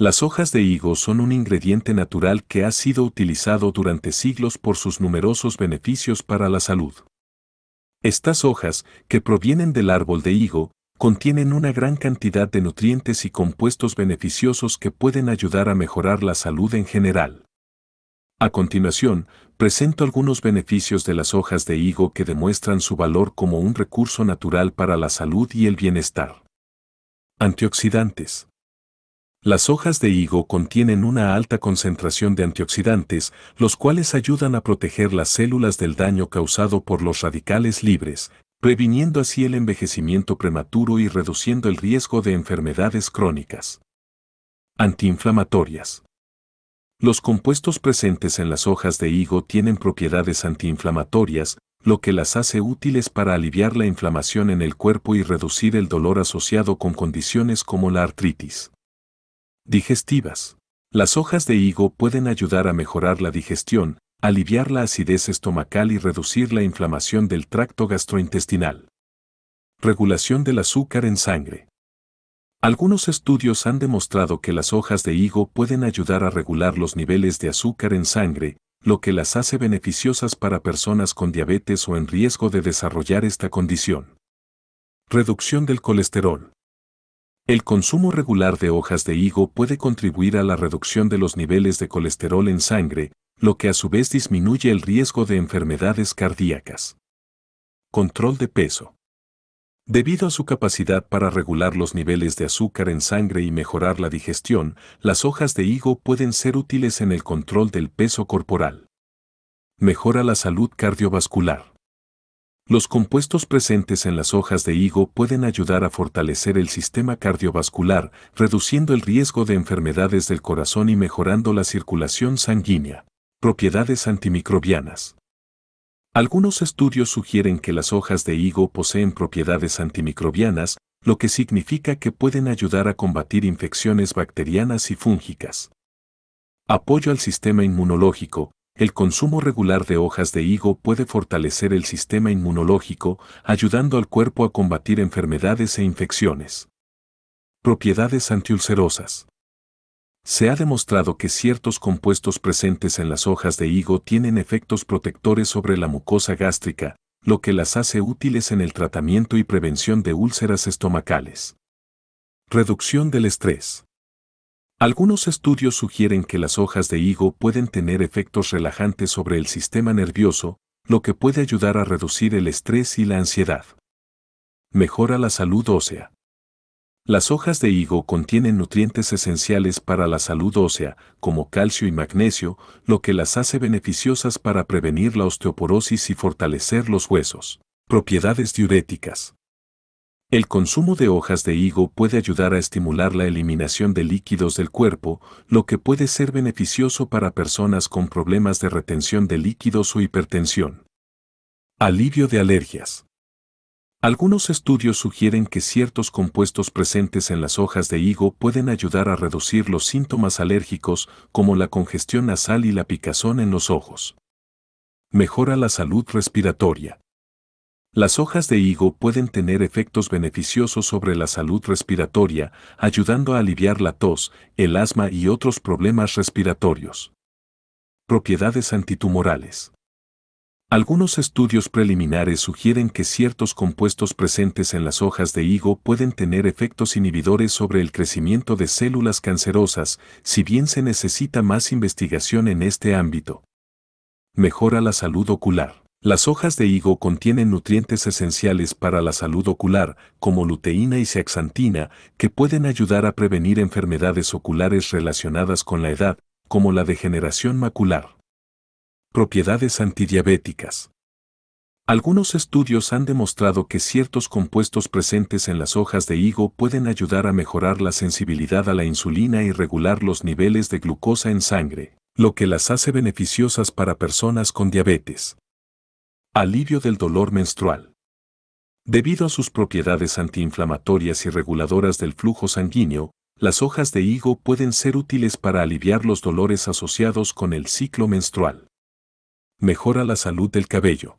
Las hojas de higo son un ingrediente natural que ha sido utilizado durante siglos por sus numerosos beneficios para la salud. Estas hojas, que provienen del árbol de higo, contienen una gran cantidad de nutrientes y compuestos beneficiosos que pueden ayudar a mejorar la salud en general. A continuación, presento algunos beneficios de las hojas de higo que demuestran su valor como un recurso natural para la salud y el bienestar. Antioxidantes. Las hojas de higo contienen una alta concentración de antioxidantes, los cuales ayudan a proteger las células del daño causado por los radicales libres, previniendo así el envejecimiento prematuro y reduciendo el riesgo de enfermedades crónicas. Antiinflamatorias. Los compuestos presentes en las hojas de higo tienen propiedades antiinflamatorias, lo que las hace útiles para aliviar la inflamación en el cuerpo y reducir el dolor asociado con condiciones como la artritis. Digestivas. Las hojas de higo pueden ayudar a mejorar la digestión, aliviar la acidez estomacal y reducir la inflamación del tracto gastrointestinal. Regulación del azúcar en sangre. Algunos estudios han demostrado que las hojas de higo pueden ayudar a regular los niveles de azúcar en sangre, lo que las hace beneficiosas para personas con diabetes o en riesgo de desarrollar esta condición. Reducción del colesterol. El consumo regular de hojas de higo puede contribuir a la reducción de los niveles de colesterol en sangre, lo que a su vez disminuye el riesgo de enfermedades cardíacas. Control de peso. Debido a su capacidad para regular los niveles de azúcar en sangre y mejorar la digestión, las hojas de higo pueden ser útiles en el control del peso corporal. Mejora la salud cardiovascular. Los compuestos presentes en las hojas de higo pueden ayudar a fortalecer el sistema cardiovascular, reduciendo el riesgo de enfermedades del corazón y mejorando la circulación sanguínea. Propiedades antimicrobianas. Algunos estudios sugieren que las hojas de higo poseen propiedades antimicrobianas, lo que significa que pueden ayudar a combatir infecciones bacterianas y fúngicas. Apoyo al sistema inmunológico, el consumo regular de hojas de higo puede fortalecer el sistema inmunológico, ayudando al cuerpo a combatir enfermedades e infecciones. Propiedades antiulcerosas. Se ha demostrado que ciertos compuestos presentes en las hojas de higo tienen efectos protectores sobre la mucosa gástrica, lo que las hace útiles en el tratamiento y prevención de úlceras estomacales. Reducción del estrés. Algunos estudios sugieren que las hojas de higo pueden tener efectos relajantes sobre el sistema nervioso, lo que puede ayudar a reducir el estrés y la ansiedad. Mejora la salud ósea. Las hojas de higo contienen nutrientes esenciales para la salud ósea, como calcio y magnesio, lo que las hace beneficiosas para prevenir la osteoporosis y fortalecer los huesos. Propiedades diuréticas. El consumo de hojas de higo puede ayudar a estimular la eliminación de líquidos del cuerpo, lo que puede ser beneficioso para personas con problemas de retención de líquidos o hipertensión. Alivio de alergias. Algunos estudios sugieren que ciertos compuestos presentes en las hojas de higo pueden ayudar a reducir los síntomas alérgicos como la congestión nasal y la picazón en los ojos. Mejora la salud respiratoria. Las hojas de higo pueden tener efectos beneficiosos sobre la salud respiratoria, ayudando a aliviar la tos, el asma y otros problemas respiratorios. Propiedades antitumorales. Algunos estudios preliminares sugieren que ciertos compuestos presentes en las hojas de higo pueden tener efectos inhibidores sobre el crecimiento de células cancerosas, si bien se necesita más investigación en este ámbito. Mejora la salud ocular. Las hojas de higo contienen nutrientes esenciales para la salud ocular, como luteína y zeaxantina, que pueden ayudar a prevenir enfermedades oculares relacionadas con la edad, como la degeneración macular. Propiedades antidiabéticas. Algunos estudios han demostrado que ciertos compuestos presentes en las hojas de higo pueden ayudar a mejorar la sensibilidad a la insulina y regular los niveles de glucosa en sangre, lo que las hace beneficiosas para personas con diabetes. Alivio del dolor menstrual. Debido a sus propiedades antiinflamatorias y reguladoras del flujo sanguíneo, las hojas de higo pueden ser útiles para aliviar los dolores asociados con el ciclo menstrual. Mejora la salud del cabello.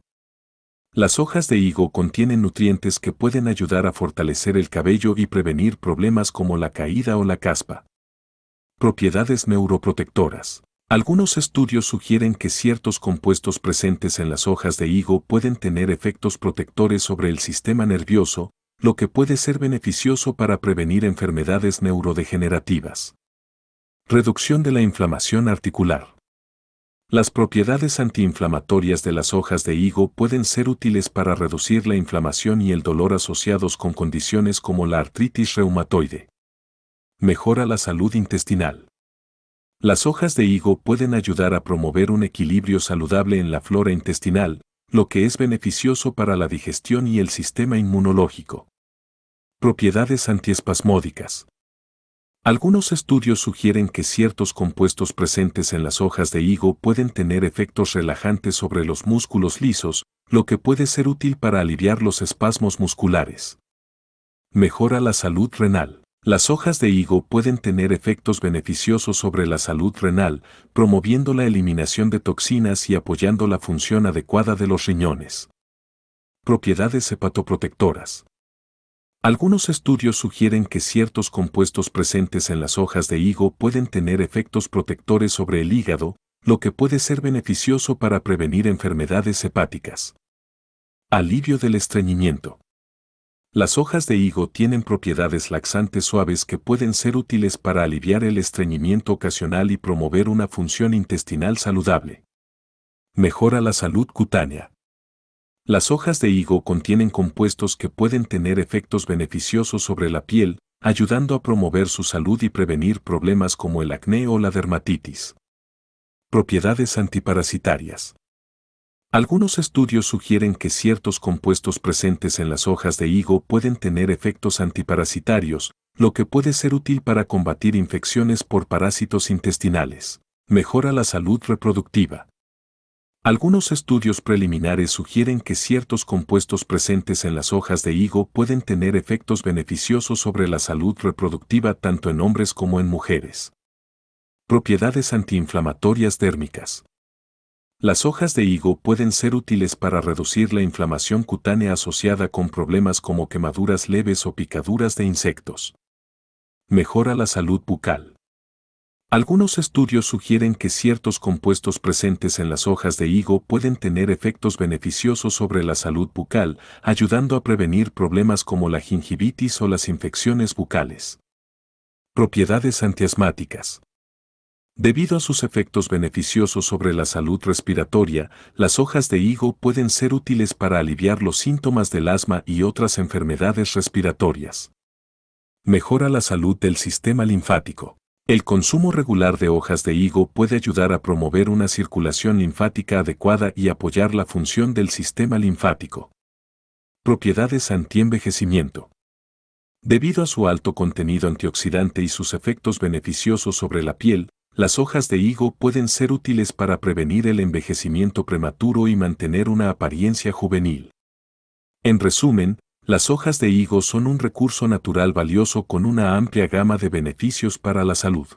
Las hojas de higo contienen nutrientes que pueden ayudar a fortalecer el cabello y prevenir problemas como la caída o la caspa. Propiedades neuroprotectoras. Algunos estudios sugieren que ciertos compuestos presentes en las hojas de higo pueden tener efectos protectores sobre el sistema nervioso, lo que puede ser beneficioso para prevenir enfermedades neurodegenerativas. Reducción de la inflamación articular. Las propiedades antiinflamatorias de las hojas de higo pueden ser útiles para reducir la inflamación y el dolor asociados con condiciones como la artritis reumatoide. Mejora la salud intestinal. Las hojas de higo pueden ayudar a promover un equilibrio saludable en la flora intestinal, lo que es beneficioso para la digestión y el sistema inmunológico. Propiedades antiespasmódicas. Algunos estudios sugieren que ciertos compuestos presentes en las hojas de higo pueden tener efectos relajantes sobre los músculos lisos, lo que puede ser útil para aliviar los espasmos musculares. Mejora la salud renal. Las hojas de higo pueden tener efectos beneficiosos sobre la salud renal, promoviendo la eliminación de toxinas y apoyando la función adecuada de los riñones. Propiedades hepatoprotectoras. Algunos estudios sugieren que ciertos compuestos presentes en las hojas de higo pueden tener efectos protectores sobre el hígado, lo que puede ser beneficioso para prevenir enfermedades hepáticas. Alivio del estreñimiento. Las hojas de higo tienen propiedades laxantes suaves que pueden ser útiles para aliviar el estreñimiento ocasional y promover una función intestinal saludable. Mejora la salud cutánea. Las hojas de higo contienen compuestos que pueden tener efectos beneficiosos sobre la piel, ayudando a promover su salud y prevenir problemas como el acné o la dermatitis. Propiedades antiparasitarias. Algunos estudios sugieren que ciertos compuestos presentes en las hojas de higo pueden tener efectos antiparasitarios, lo que puede ser útil para combatir infecciones por parásitos intestinales. Mejora la salud reproductiva. Algunos estudios preliminares sugieren que ciertos compuestos presentes en las hojas de higo pueden tener efectos beneficiosos sobre la salud reproductiva tanto en hombres como en mujeres. Propiedades antiinflamatorias dérmicas. Las hojas de higo pueden ser útiles para reducir la inflamación cutánea asociada con problemas como quemaduras leves o picaduras de insectos. Mejora la salud bucal. Algunos estudios sugieren que ciertos compuestos presentes en las hojas de higo pueden tener efectos beneficiosos sobre la salud bucal, ayudando a prevenir problemas como la gingivitis o las infecciones bucales. Propiedades antiasmáticas. Debido a sus efectos beneficiosos sobre la salud respiratoria, las hojas de higo pueden ser útiles para aliviar los síntomas del asma y otras enfermedades respiratorias. Mejora la salud del sistema linfático. El consumo regular de hojas de higo puede ayudar a promover una circulación linfática adecuada y apoyar la función del sistema linfático. Propiedades antienvejecimiento. Debido a su alto contenido antioxidante y sus efectos beneficiosos sobre la piel, las hojas de higo pueden ser útiles para prevenir el envejecimiento prematuro y mantener una apariencia juvenil. En resumen, las hojas de higo son un recurso natural valioso con una amplia gama de beneficios para la salud.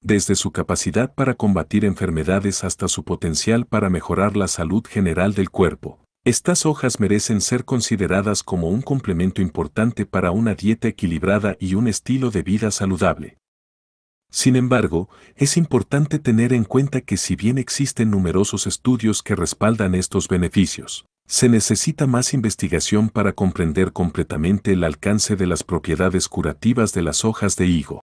Desde su capacidad para combatir enfermedades hasta su potencial para mejorar la salud general del cuerpo, estas hojas merecen ser consideradas como un complemento importante para una dieta equilibrada y un estilo de vida saludable. Sin embargo, es importante tener en cuenta que si bien existen numerosos estudios que respaldan estos beneficios, se necesita más investigación para comprender completamente el alcance de las propiedades curativas de las hojas de higo.